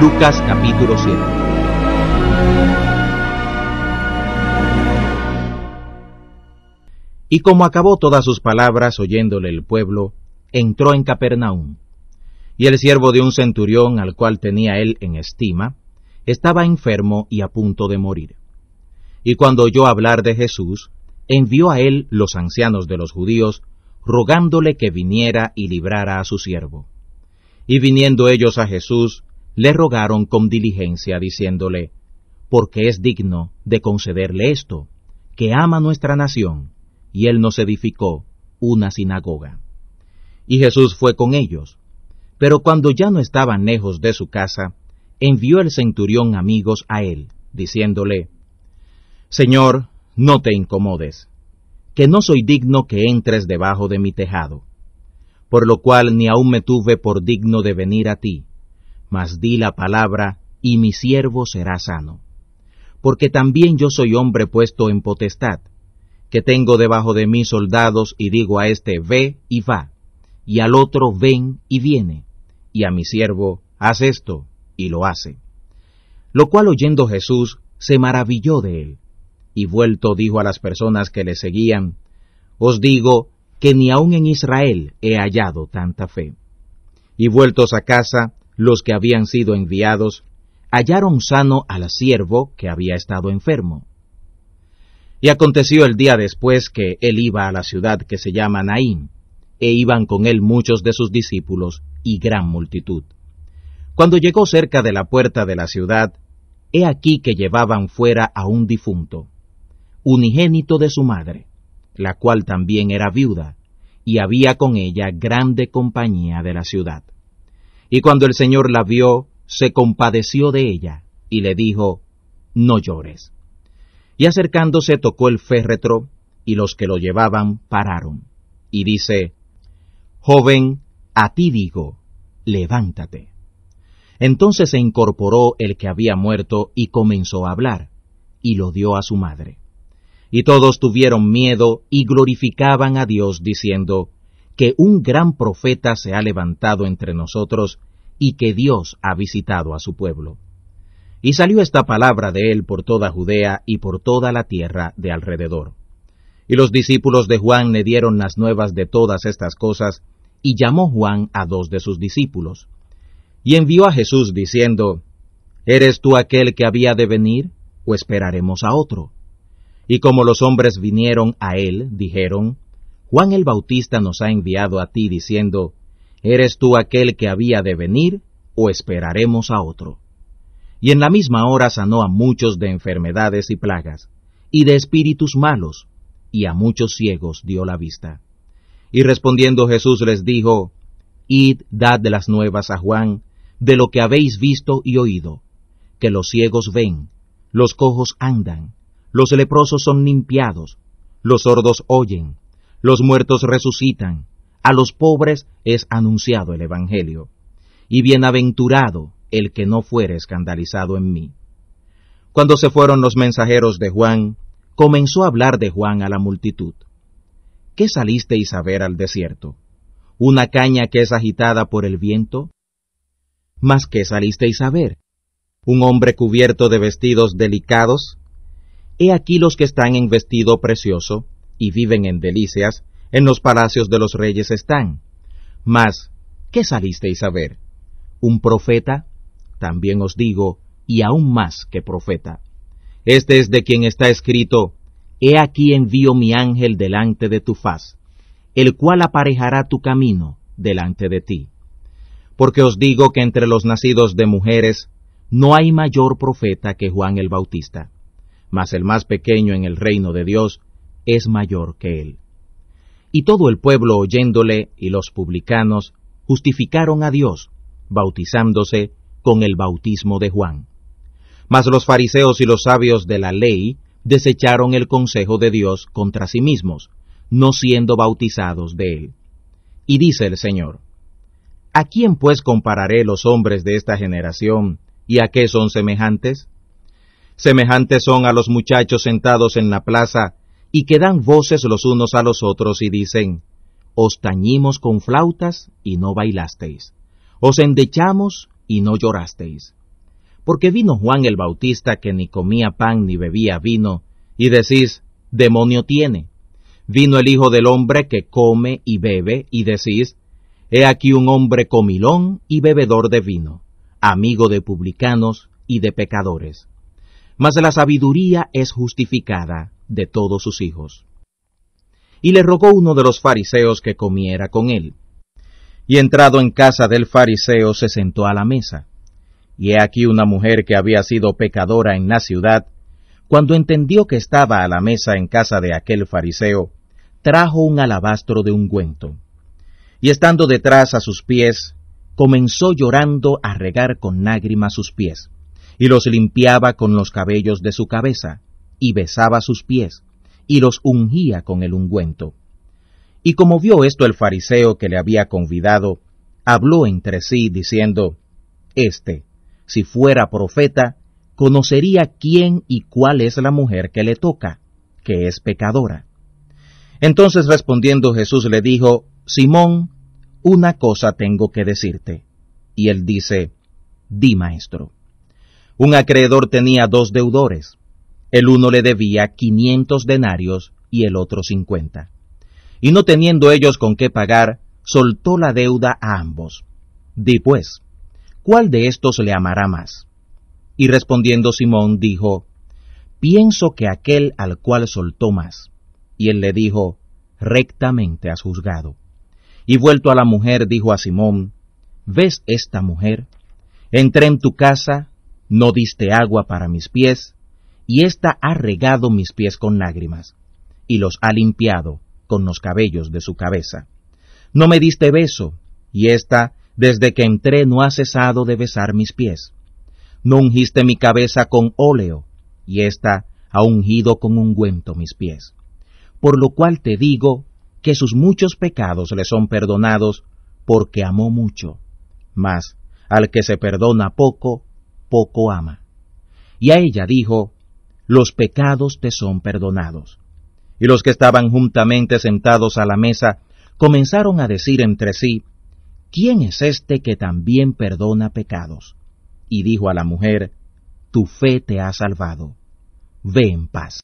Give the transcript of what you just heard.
Lucas capítulo 7. Y como acabó todas sus palabras oyéndole el pueblo, entró en Capernaum. Y el siervo de un centurión al cual tenía él en estima, estaba enfermo y a punto de morir. Y cuando oyó hablar de Jesús, envió a él los ancianos de los judíos, rogándole que viniera y librara a su siervo. Y viniendo ellos a Jesús, le rogaron con diligencia, diciéndole, porque es digno de concederle esto, que ama nuestra nación, y él nos edificó una sinagoga. Y Jesús fue con ellos. Pero cuando ya no estaban lejos de su casa, envió el centurión amigos a él, diciéndole, Señor, no te incomodes, que no soy digno que entres debajo de mi tejado, por lo cual ni aun me tuve por digno de venir a ti mas di la palabra, y mi siervo será sano. Porque también yo soy hombre puesto en potestad, que tengo debajo de mí soldados, y digo a este, ve y va, y al otro, ven y viene, y a mi siervo, haz esto, y lo hace. Lo cual oyendo Jesús, se maravilló de él, y vuelto dijo a las personas que le seguían, Os digo que ni aun en Israel he hallado tanta fe. Y vueltos a casa, los que habían sido enviados, hallaron sano al siervo que había estado enfermo. Y aconteció el día después que él iba a la ciudad que se llama Naín, e iban con él muchos de sus discípulos y gran multitud. Cuando llegó cerca de la puerta de la ciudad, he aquí que llevaban fuera a un difunto, unigénito de su madre, la cual también era viuda, y había con ella grande compañía de la ciudad. Y cuando el Señor la vio, se compadeció de ella y le dijo, No llores. Y acercándose tocó el féretro, y los que lo llevaban pararon. Y dice, Joven, a ti digo, levántate. Entonces se incorporó el que había muerto y comenzó a hablar, y lo dio a su madre. Y todos tuvieron miedo y glorificaban a Dios diciendo, que un gran profeta se ha levantado entre nosotros y que Dios ha visitado a su pueblo. Y salió esta palabra de él por toda Judea y por toda la tierra de alrededor. Y los discípulos de Juan le dieron las nuevas de todas estas cosas, y llamó Juan a dos de sus discípulos. Y envió a Jesús diciendo, ¿Eres tú aquel que había de venir, o esperaremos a otro? Y como los hombres vinieron a él, dijeron, Juan el Bautista nos ha enviado a ti diciendo, ¿Eres tú aquel que había de venir o esperaremos a otro? Y en la misma hora sanó a muchos de enfermedades y plagas, y de espíritus malos, y a muchos ciegos dio la vista. Y respondiendo Jesús les dijo, Id, dad de las nuevas a Juan, de lo que habéis visto y oído, que los ciegos ven, los cojos andan, los leprosos son limpiados, los sordos oyen, los muertos resucitan, a los pobres es anunciado el Evangelio, y bienaventurado el que no fuere escandalizado en mí. Cuando se fueron los mensajeros de Juan, comenzó a hablar de Juan a la multitud. ¿Qué salisteis a ver al desierto? ¿Una caña que es agitada por el viento? ¿Más qué salisteis a ver? ¿Un hombre cubierto de vestidos delicados? He aquí los que están en vestido precioso, y viven en delicias, en los palacios de los reyes están. Mas, ¿qué salisteis a ver? ¿Un profeta? También os digo, y aún más que profeta. Este es de quien está escrito, He aquí envío mi ángel delante de tu faz, el cual aparejará tu camino delante de ti. Porque os digo que entre los nacidos de mujeres no hay mayor profeta que Juan el Bautista, mas el más pequeño en el reino de Dios es mayor que él. Y todo el pueblo oyéndole y los publicanos justificaron a Dios, bautizándose con el bautismo de Juan. Mas los fariseos y los sabios de la ley desecharon el consejo de Dios contra sí mismos, no siendo bautizados de él. Y dice el Señor, ¿A quién pues compararé los hombres de esta generación y a qué son semejantes? Semejantes son a los muchachos sentados en la plaza, y que dan voces los unos a los otros y dicen, Os tañimos con flautas y no bailasteis, os endechamos y no llorasteis. Porque vino Juan el Bautista que ni comía pan ni bebía vino, y decís, demonio tiene. Vino el Hijo del Hombre que come y bebe, y decís, He aquí un hombre comilón y bebedor de vino, amigo de publicanos y de pecadores. Mas la sabiduría es justificada de todos sus hijos. Y le rogó uno de los fariseos que comiera con él. Y entrado en casa del fariseo se sentó a la mesa. Y he aquí una mujer que había sido pecadora en la ciudad, cuando entendió que estaba a la mesa en casa de aquel fariseo, trajo un alabastro de ungüento. Y estando detrás a sus pies, comenzó llorando a regar con lágrimas sus pies, y los limpiaba con los cabellos de su cabeza, y besaba sus pies, y los ungía con el ungüento. Y como vio esto el fariseo que le había convidado, habló entre sí diciendo, Este, si fuera profeta, conocería quién y cuál es la mujer que le toca, que es pecadora. Entonces respondiendo Jesús le dijo, Simón, una cosa tengo que decirte. Y él dice, Di maestro. Un acreedor tenía dos deudores. El uno le debía quinientos denarios y el otro cincuenta. Y no teniendo ellos con qué pagar, soltó la deuda a ambos. Di pues, ¿cuál de estos le amará más? Y respondiendo Simón dijo, Pienso que aquel al cual soltó más. Y él le dijo, Rectamente has juzgado. Y vuelto a la mujer, dijo a Simón, ¿Ves esta mujer? Entré en tu casa, no diste agua para mis pies, y ésta ha regado mis pies con lágrimas, y los ha limpiado con los cabellos de su cabeza. No me diste beso, y ésta, desde que entré, no ha cesado de besar mis pies. No ungiste mi cabeza con óleo, y ésta ha ungido con ungüento mis pies. Por lo cual te digo que sus muchos pecados le son perdonados, porque amó mucho. Mas al que se perdona poco, poco ama. Y a ella dijo, los pecados te son perdonados. Y los que estaban juntamente sentados a la mesa comenzaron a decir entre sí, ¿quién es este que también perdona pecados? Y dijo a la mujer, Tu fe te ha salvado. Ve en paz.